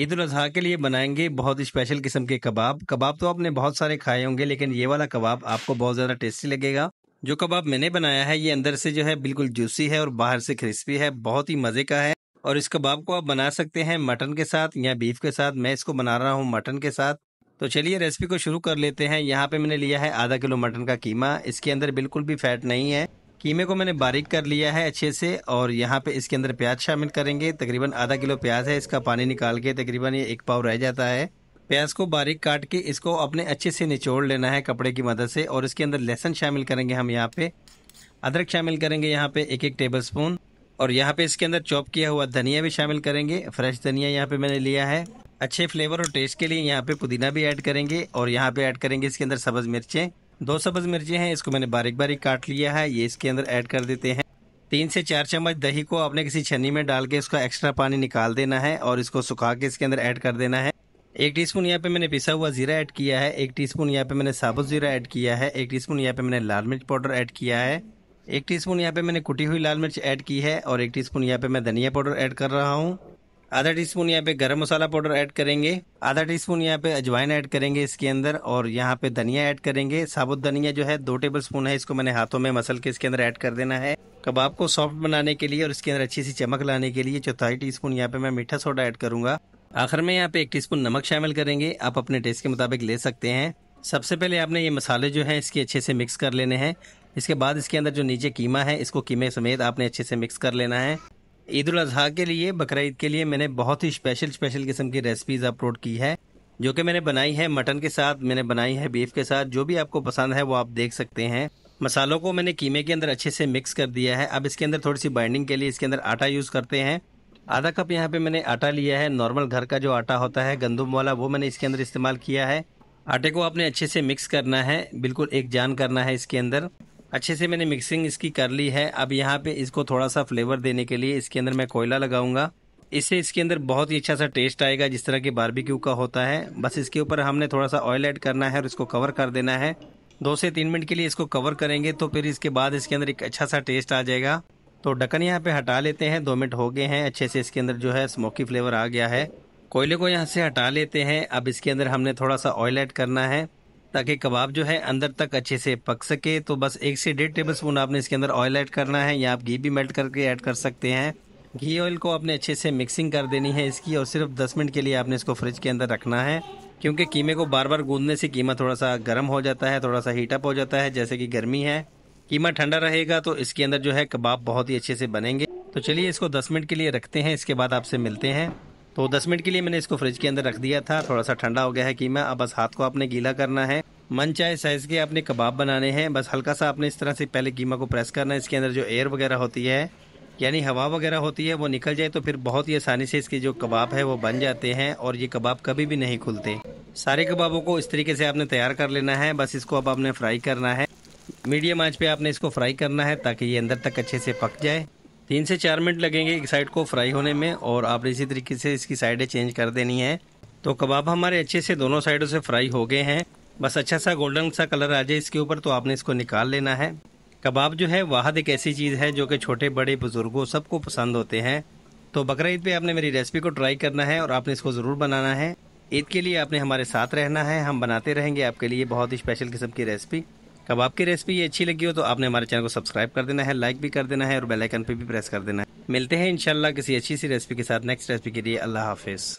ईद उल अजहा के लिए बनाएंगे बहुत स्पेशल किस्म के कबाब कबाब तो आपने बहुत सारे खाए होंगे लेकिन ये वाला कबाब आपको बहुत ज़्यादा टेस्टी लगेगा जो कबाब मैंने बनाया है ये अंदर से जो है बिल्कुल जूसी है और बाहर से क्रिस्पी है बहुत ही मज़े का है और इस कबाब को आप बना सकते हैं मटन के साथ या बीफ के साथ मैं इसको बना रहा हूँ मटन के साथ तो चलिए रेसिपी को शुरू कर लेते हैं यहाँ पे मैंने लिया है आधा किलो मटन का कीमा इसके अंदर बिल्कुल भी फैट नहीं है कीमे को मैंने बारीक कर लिया है अच्छे से और यहाँ पे इसके अंदर प्याज शामिल करेंगे तकरीबन आधा किलो प्याज है इसका पानी निकाल के तकरीबन ये एक पाव रह जाता है प्याज को बारीक काट के इसको अपने अच्छे से निचोड़ लेना है कपड़े की मदद से और इसके अंदर लहसन शामिल करेंगे हम यहाँ पे अदरक शामिल करेंगे यहाँ पे एक एक टेबल स्पून और यहाँ पे इसके अंदर चॉप किया हुआ धनिया भी शामिल करेंगे फ्रेश धनिया यहाँ पे मैंने लिया है अच्छे फ्लेवर और टेस्ट के लिए यहाँ पे पुदीना भी ऐड करेंगे और यहाँ पे ऐड करेंगे इसके अंदर सब्ज़ मिर्चें दो सब्ज़ मिर्चे हैं इसको मैंने बारीक बारीक काट लिया है ये इसके अंदर ऐड कर देते हैं तीन से चार चम्मच दही को आपने किसी छन्नी में डाल के इसका एक्स्ट्रा पानी निकाल देना है और इसको सुखा के इसके अंदर ऐड कर देना है एक टीस्पून यहाँ पे मैंने पिसा हुआ जीरा ऐड किया है एक टीस्पून यहाँ पे मैंने साबुत जीरा ऐड किया है एक टीस्पून यहाँ पे मैंने लाल मिर्च पाउडर ऐड किया है एक टीस्पून यहाँ पे मैंने कुटी हुई लाल मिर्च ऐड की है और एक टीस्पून यहाँ पे मैं धनिया पाउडर ऐड कर रहा हूँ आधा टी स्पून यहाँ पे गरम मसाला पाउडर ऐड करेंगे आधा टी स्पून यहाँ पे अजवाइन ऐड करेंगे इसके अंदर और यहाँ पे धनिया ऐड करेंगे साबुत धनिया जो है दो टेबल स्पून है इसको मैंने हाथों में मसल के इसके अंदर ऐड कर देना है कबाब को सॉफ्ट बनाने के लिए और इसके अंदर अच्छी सी चमक लाने के लिए चौथाई टी स्पून यहाँ पे मैं मीठा सोडा ऐड करूंगा आखिर में यहाँ पे एक स्पून नमक शामिल करेंगे आप अपने टेस्ट के मुताबिक ले सकते हैं सबसे पहले आपने ये मसाले जो है इसके अच्छे से मिक्स कर लेने हैं इसके बाद इसके अंदर जो नीचे कीमा है इसको कीमे समेत आपने अच्छे से मिक्स कर लेना है ईद उल अजहा के लिए बकर के लिए मैंने बहुत ही स्पेशल स्पेशल किस्म की रेसिपीज अपलोड की है जो कि मैंने बनाई है मटन के साथ मैंने बनाई है बीफ के साथ जो भी आपको पसंद है वो आप देख सकते हैं मसालों को मैंने कीमे के अंदर अच्छे से मिक्स कर दिया है अब इसके अंदर थोड़ी सी बाइंडिंग के लिए इसके अंदर आटा यूज़ करते हैं आधा कप यहाँ पे मैंने आटा लिया है नॉर्मल घर का जो आटा होता है गंदुम वाला वो मैंने इसके अंदर इस्तेमाल किया है आटे को आपने अच्छे से मिक्स करना है बिल्कुल एक जान करना है इसके अंदर अच्छे से मैंने मिक्सिंग इसकी कर ली है अब यहाँ पे इसको थोड़ा सा फ्लेवर देने के लिए इसके अंदर मैं कोयला लगाऊंगा इससे इसके अंदर बहुत ही अच्छा सा टेस्ट आएगा जिस तरह के बारबेक्यू का होता है बस इसके ऊपर हमने थोड़ा सा ऑयल ऐड करना है और इसको कवर कर देना है दो से तीन मिनट के लिए इसको कवर करेंगे तो फिर इसके बाद इसके अंदर एक अच्छा सा टेस्ट आ जाएगा तो डकन यहाँ पे हटा लेते हैं दो मिनट हो गए हैं अच्छे से इसके अंदर जो है स्मोकी फ्लेवर आ गया है कोयले को यहाँ से हटा लेते हैं अब इसके अंदर हमने थोड़ा सा ऑयल ऐड करना है ताकि कबाब जो है अंदर तक अच्छे से पक सके तो बस एक से डेढ़ टेबल स्पून आपने इसके अंदर ऑयल ऐड करना है या आप घी भी मेल्ट करके ऐड कर सकते हैं घी ऑयल को आपने अच्छे से मिक्सिंग कर देनी है इसकी और सिर्फ 10 मिनट के लिए आपने इसको फ्रिज के अंदर रखना है क्योंकि कीमे को बार बार गूंदने से कीमा थोड़ा सा गर्म हो जाता है थोड़ा सा हीटअप हो जाता है जैसे कि गर्मी है कीमा ठंडा रहेगा तो इसके अंदर जो है कबाब बहुत ही अच्छे से बनेंगे तो चलिए इसको 10 मिनट के लिए रखते हैं इसके बाद आपसे मिलते हैं तो 10 मिनट के लिए मैंने इसको फ्रिज के अंदर रख दिया था थोड़ा सा ठंडा हो गया है कीमा अब बस हाथ को आपने गीला करना है मन चाहे साइज के आपने कबाब बनाने हैं बस हल्का सा आपने इस तरह से पहले कीमा को प्रेस करना है इसके अंदर जो एयर वगैरह होती है यानी हवा वगैरह होती है वो निकल जाए तो फिर बहुत ही आसानी से इसके जो कबाब है वो बन जाते हैं और ये कबाब कभी भी नहीं खुलते सारे कबाबों को इस तरीके से आपने तैयार कर लेना है बस इसको अब आपने फ्राई करना है मीडियम आंच पे आपने इसको फ्राई करना है ताकि ये अंदर तक अच्छे से पक जाए तीन से चार मिनट लगेंगे एक साइड को फ्राई होने में और आपने इसी तरीके से इसकी साइडें चेंज कर देनी है तो कबाब हमारे अच्छे से दोनों साइडों से फ्राई हो गए हैं बस अच्छा सा गोल्डन सा कलर आ जाए इसके ऊपर तो आपने इसको निकाल लेना है कबाब जो है वाहद एक ऐसी चीज़ है जो कि छोटे बड़े बुजुर्गों सबको पसंद होते हैं तो बकर ईद पे आपने मेरी रेसिपी को ट्राई करना है और आपने इसको ज़रूर बनाना है ईद के लिए आपने हमारे साथ रहना है हम बनाते रहेंगे आपके लिए बहुत ही स्पेशल किस्म की रेसिपी कब आपकी रेसिपी ये अच्छी लगी हो तो आपने हमारे चैनल को सब्सक्राइब कर देना है लाइक भी कर देना है और बेलाइकन पर भी प्रेस कर देना है मिलते हैं इनशाला किसी अच्छी सी रेसिपी के साथ नेक्स्ट रेसिपी के लिए अल्लाह हाफिज़